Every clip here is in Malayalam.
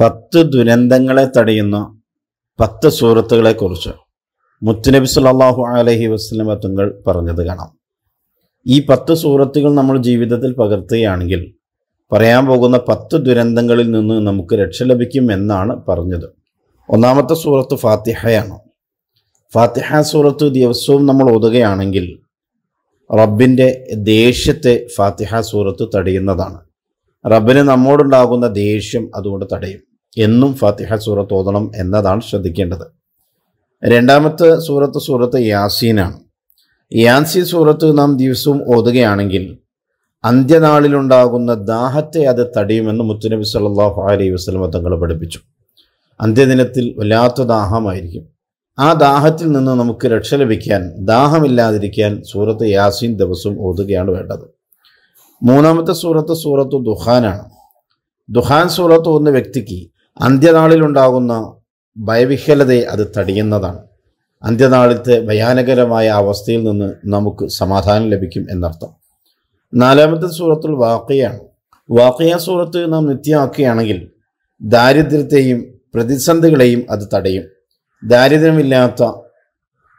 പത്ത് ദുരന്തങ്ങളെ തടയുന്ന പത്ത് സൂറത്തുകളെ കുറിച്ച് മുത്തുനബി സല്ലാഹു അലഹി വസ്ലമ തങ്ങൾ പറഞ്ഞത് കാണാം ഈ പത്ത് സൂറത്തുകൾ നമ്മൾ ജീവിതത്തിൽ പകർത്തുകയാണെങ്കിൽ പറയാൻ പോകുന്ന പത്ത് ദുരന്തങ്ങളിൽ നിന്ന് നമുക്ക് രക്ഷ ലഭിക്കും എന്നാണ് പറഞ്ഞത് ഒന്നാമത്തെ സൂറത്ത് ഫാത്തിഹയാണ് ഫാത്തിഹ സൂറത്ത് ദിവസവും നമ്മൾ ഓതുകയാണെങ്കിൽ റബ്ബിൻ്റെ ദേഷ്യത്തെ ഫാത്തിഹ സൂറത്ത് തടയുന്നതാണ് റബ്ബിന് നമ്മോടുണ്ടാകുന്ന ദേഷ്യം അതുകൊണ്ട് തടയും എന്നും ഫാത്തിഹ സൂറത്ത് ഓതണം എന്നതാണ് ശ്രദ്ധിക്കേണ്ടത് രണ്ടാമത്തെ സൂറത്ത് സൂറത്ത് യാസീനാണ് യാൻസി സൂറത്ത് നാം ദിവസവും ഓതുകയാണെങ്കിൽ അന്ത്യനാളിലുണ്ടാകുന്ന ദാഹത്തെ അത് തടയുമെന്ന് മുത്തുനബി സല്ലാഹു അലൈഹി വസ്ലം തങ്ങൾ പഠിപ്പിച്ചു അന്ത്യദിനത്തിൽ വല്ലാത്ത ദാഹമായിരിക്കും ആ ദാഹത്തിൽ നിന്ന് നമുക്ക് രക്ഷ ലഭിക്കാൻ ദാഹമില്ലാതിരിക്കാൻ സൂറത്ത് യാസീൻ ദിവസം ഓതുകയാണ് വേണ്ടത് മൂന്നാമത്തെ സൂറത്ത് സൂറത്ത് ദുഹാനാണ് ദുഹാൻ സൂറത്ത് ഓന്ന വ്യക്തിക്ക് അന്ത്യനാളിലുണ്ടാകുന്ന ഭയവിഹ്വലതയെ അത് തടിയുന്നതാണ് അന്ത്യനാളിലത്തെ ഭയാനകരമായ അവസ്ഥയിൽ നിന്ന് നമുക്ക് സമാധാനം ലഭിക്കും എന്നർത്ഥം നാലാമത്തെ സൂറത്തുൽ വാക്കയാണ് വാക്കയ സൂറത്ത് നാം നിത്യമാക്കുകയാണെങ്കിൽ ദാരിദ്ര്യത്തെയും പ്രതിസന്ധികളെയും അത് തടയും ദാരിദ്ര്യമില്ലാത്ത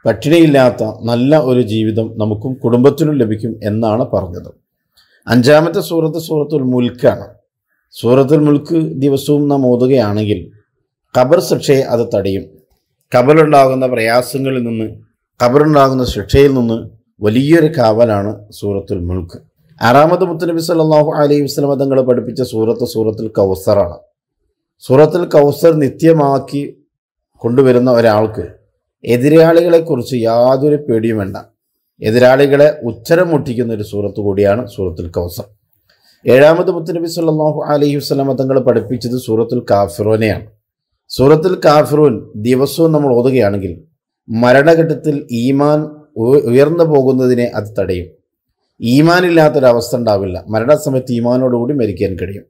പട്ടിണിയില്ലാത്ത നല്ല ഒരു ജീവിതം നമുക്കും കുടുംബത്തിനും ലഭിക്കും എന്നാണ് പറഞ്ഞത് അഞ്ചാമത്തെ സൂറത്ത് സൂറത്തുൽ മുൽക്കാണ് സൂറത്തുൽ മുൽക്ക് ദിവസവും നാം ഓതുകയാണെങ്കിൽ ഖബർ ശിക്ഷയെ അത് തടയും ഖബറുണ്ടാകുന്ന പ്രയാസങ്ങളിൽ നിന്ന് ഖബറുണ്ടാകുന്ന ശിക്ഷയിൽ നിന്ന് വലിയൊരു കാവലാണ് സൂറത്തുൽ മുൽക്ക് ആറാമത് മുത്തനബി സല്ലാഹു അലൈഹി വസ്ലമ തങ്ങൾ പഠിപ്പിച്ച സൂറത്ത് സൂറത്തുൽ കൗസറാണ് സൂറത്തുൽ കൗസർ നിത്യമാക്കി കൊണ്ടുവരുന്ന ഒരാൾക്ക് എതിരാളികളെക്കുറിച്ച് യാതൊരു പേടിയും വേണ്ട എതിരാളികളെ ഉച്ചരം മുട്ടിക്കുന്ന ഒരു സൂറത്ത് കൂടിയാണ് സൂറത്തുൽ കൗസർ ഏഴാമത് മുത്തനബി സല്ലാഹു അലൈഹി വസ്ലമ തങ്ങൾ പഠിപ്പിച്ചത് സൂറത്തുൽ കാഫിറോനെയാണ് സൂറത്തുൽ കാഫിറൂൻ ദിവസവും നമ്മൾ ഓതുകയാണെങ്കിൽ മരണഘട്ടത്തിൽ ഈമാൻ ഉയർന്നു പോകുന്നതിനെ അത് തടയും ഈമാനില്ലാത്തൊരവസ്ഥ ഉണ്ടാവില്ല മരണസമയത്ത് ഈമാനോടുകൂടി മരിക്കാൻ കഴിയും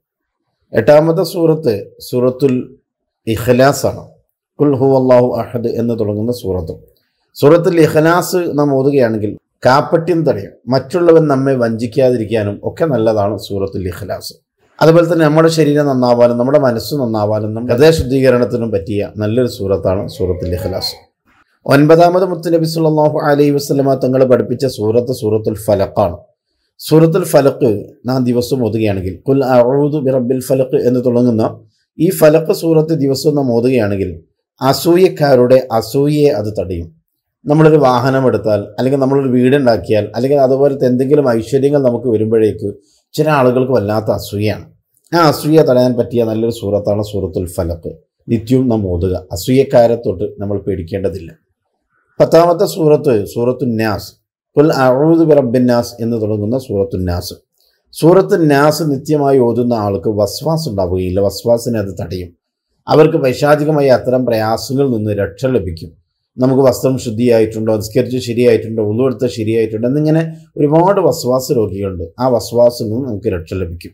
എട്ടാമത്തെ സൂറത്ത് സൂറത്തുൽ ഇഖ്ലാസാണ് ഉൽഹു അള്ളാഹു അഹദ് എന്ന് തുടങ്ങുന്ന സൂറത്തും സൂറത്തിൽ ഇഖലാസ് നാം ഓതുകയാണെങ്കിൽ കാപ്പറ്റ്യം തടയും മറ്റുള്ളവൻ നമ്മെ വഞ്ചിക്കാതിരിക്കാനും ഒക്കെ നല്ലതാണ് സൂറത്തിൽ ഇഖലാസ് അതുപോലെ തന്നെ നമ്മുടെ ശരീരം നന്നാവാനും നമ്മുടെ മനസ്സ് നന്നാവാനും നമ്മുടെ ഹൃദയശുദ്ധീകരണത്തിനും പറ്റിയ നല്ലൊരു സൂറത്താണ് സൂറത്തിൽ ഇഖലാസ് ഒൻപതാമത് മുത്തുനബി സുല്ലാഹു അലൈഹി വസ്ലമ തങ്ങൾ പഠിപ്പിച്ച സൂറത്ത് സൂറത്തുൽ ഫലക്കാണ് സൂറത്തുൽ ഫലക്ക് നാം ദിവസം ഓതുകയാണെങ്കിൽ കുൽ അറൂദ് ബിറബിൽ ഫലക്ക് എന്ന് തുടങ്ങുന്ന ഈ ഫലക്ക് സൂറത്ത് ദിവസം നാം ഓതുകയാണെങ്കിൽ അസൂയക്കാരുടെ അസൂയയെ അത് തടയും നമ്മളൊരു വാഹനം എടുത്താൽ അല്ലെങ്കിൽ നമ്മളൊരു വീടുണ്ടാക്കിയാൽ അല്ലെങ്കിൽ അതുപോലത്തെ എന്തെങ്കിലും ഐശ്വര്യങ്ങൾ നമുക്ക് വരുമ്പോഴേക്ക് ചില ആളുകൾക്ക് വല്ലാത്ത അസൂയയാണ് ആ അസൂയ തടയാൻ പറ്റിയ നല്ലൊരു സൂറത്താണ് സൂറത്തുൽ ഫലക്ക് നിത്യവും നാം ഓതുക അസൂയക്കാരെ തൊട്ട് നമ്മൾ പേടിക്കേണ്ടതില്ല പത്താമത്തെ സൂറത്ത് സൂറത്തു നാസ് പുൽ അഴുത് ബിറബിന്നാസ് എന്ന് തുടങ്ങുന്ന സൂറത്തു നാസ് സൂറത്ത് നാസ് നിത്യമായി ഓതുന്ന ആൾക്ക് വസ്വാസ് ഉണ്ടാവുകയില്ല വസ്വാസിനെ അത് തടയും അവർക്ക് വൈശാചികമായ അത്തരം പ്രയാസങ്ങളിൽ നിന്ന് രക്ഷ ലഭിക്കും നമുക്ക് വസ്ത്രം ശുദ്ധിയായിട്ടുണ്ടോ നിസ്കരിച്ച് ശരിയായിട്ടുണ്ടോ ഉള്ളുകൊടുത്ത് ശരിയായിട്ടുണ്ടോ എന്നിങ്ങനെ ഒരുപാട് വസ്വാസ രോഗികളുണ്ട് ആ വസ്വാസങ്ങളിൽ നമുക്ക് രക്ഷ ലഭിക്കും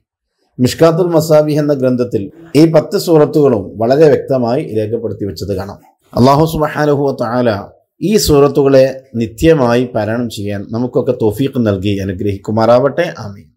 മിഷ്കാത്തുൽ മസാബി എന്ന ഗ്രന്ഥത്തിൽ ഈ പത്ത് സൂറത്തുകളും വളരെ വ്യക്തമായി രേഖപ്പെടുത്തി വെച്ചത് കാണാം അള്ളാഹു സുബഹാനുഹുവ താല ഈ സൂറത്തുകളെ നിത്യമായി പാരായണം ചെയ്യാൻ നമുക്കൊക്കെ തോഫീക്ക് നൽകി അനുഗ്രഹിക്കുമാറാവട്ടെ ആമീൻ